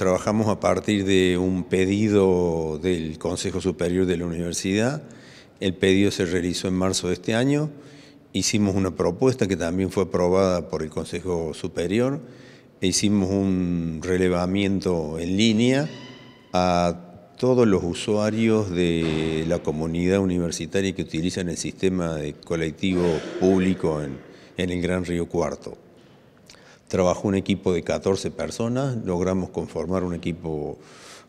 Trabajamos a partir de un pedido del Consejo Superior de la Universidad. El pedido se realizó en marzo de este año. Hicimos una propuesta que también fue aprobada por el Consejo Superior. E hicimos un relevamiento en línea a todos los usuarios de la comunidad universitaria que utilizan el sistema colectivo público en el Gran Río Cuarto. Trabajó un equipo de 14 personas, logramos conformar un equipo,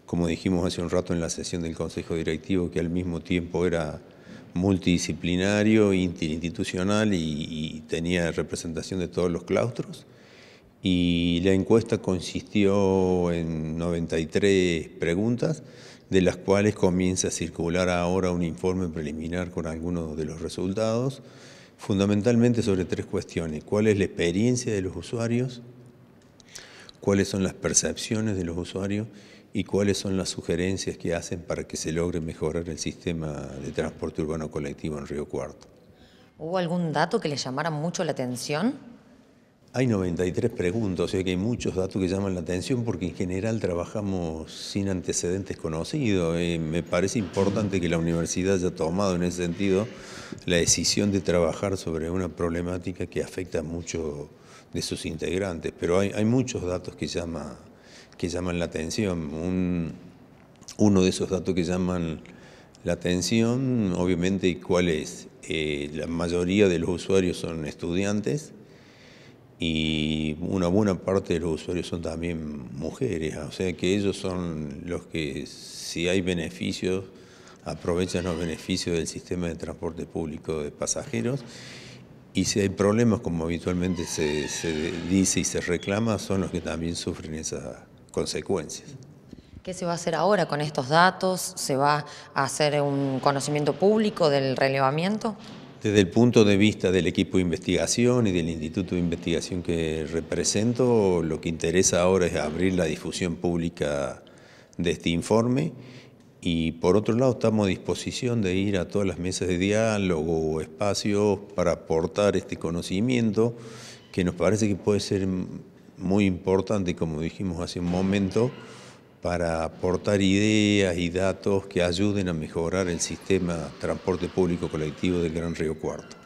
como dijimos hace un rato en la sesión del Consejo Directivo, que al mismo tiempo era multidisciplinario, interinstitucional y, tenía representación de todos los claustros. Y la encuesta consistió en 93 preguntas, de las cuales comienza a circular ahora un informe preliminar con algunos de los resultados fundamentalmente sobre tres cuestiones. ¿Cuál es la experiencia de los usuarios? ¿Cuáles son las percepciones de los usuarios? ¿Y cuáles son las sugerencias que hacen para que se logre mejorar el sistema de transporte urbano colectivo en Río Cuarto? ¿Hubo algún dato que les llamara mucho la atención? Hay 93 preguntas, o sea que hay muchos datos que llaman la atención porque en general trabajamos sin antecedentes conocidos. Eh, me parece importante que la universidad haya tomado en ese sentido la decisión de trabajar sobre una problemática que afecta a muchos de sus integrantes, pero hay, muchos datos que, que llaman la atención. uno de esos datos que llaman la atención, obviamente, ¿cuál es? Eh, la mayoría de los usuarios son estudiantes y una buena parte de los usuarios son también mujeres, o sea que ellos son los que si hay beneficios aprovechan los beneficios del sistema de transporte público de pasajeros y si hay problemas, como habitualmente se, dice y se reclama, son los que también sufren esas consecuencias. ¿Qué se va a hacer ahora con estos datos? ¿Se va a hacer un conocimiento público del relevamiento? Desde el punto de vista del equipo de investigación y del instituto de investigación que represento, lo que interesa ahora es abrir la difusión pública de este informe y por otro lado estamos a disposición de ir a todas las mesas de diálogo o espacios para aportar este conocimiento que nos parece que puede ser muy importante, como dijimos hace un momento, para aportar ideas y datos que ayuden a mejorar el sistema de transporte público colectivo del Gran Río Cuarto.